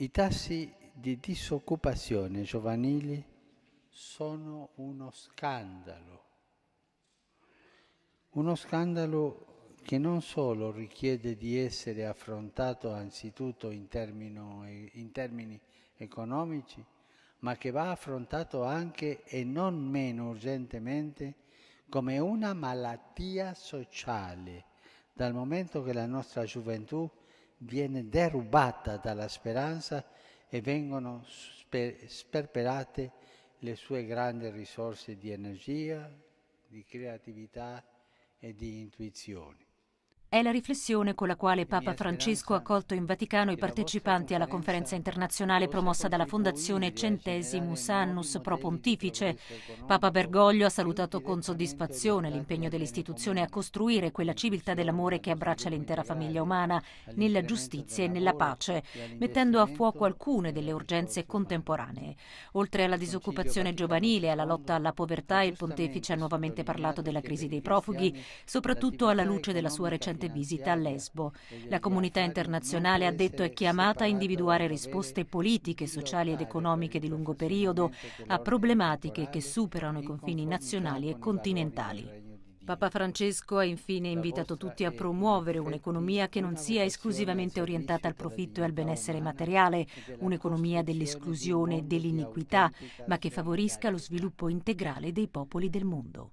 I tassi di disoccupazione giovanili sono uno scandalo, uno scandalo che non solo richiede di essere affrontato anzitutto in, termino, in termini economici, ma che va affrontato anche e non meno urgentemente come una malattia sociale, dal momento che la nostra gioventù viene derubata dalla speranza e vengono sperperate le sue grandi risorse di energia, di creatività e di intuizione. È la riflessione con la quale Papa Francesco ha accolto in Vaticano i partecipanti alla conferenza internazionale promossa dalla Fondazione Centesimus Annus Pro Pontifice. Papa Bergoglio ha salutato con soddisfazione l'impegno dell'istituzione a costruire quella civiltà dell'amore che abbraccia l'intera famiglia umana nella giustizia e nella pace, mettendo a fuoco alcune delle urgenze contemporanee. Oltre alla disoccupazione giovanile e alla lotta alla povertà, il Pontefice ha nuovamente parlato della crisi dei profughi, soprattutto alla luce della sua recente recente visita a Lesbo. La comunità internazionale ha detto è chiamata a individuare risposte politiche, sociali ed economiche di lungo periodo a problematiche che superano i confini nazionali e continentali. Papa Francesco ha infine invitato tutti a promuovere un'economia che non sia esclusivamente orientata al profitto e al benessere materiale, un'economia dell'esclusione e dell'iniquità, ma che favorisca lo sviluppo integrale dei popoli del mondo.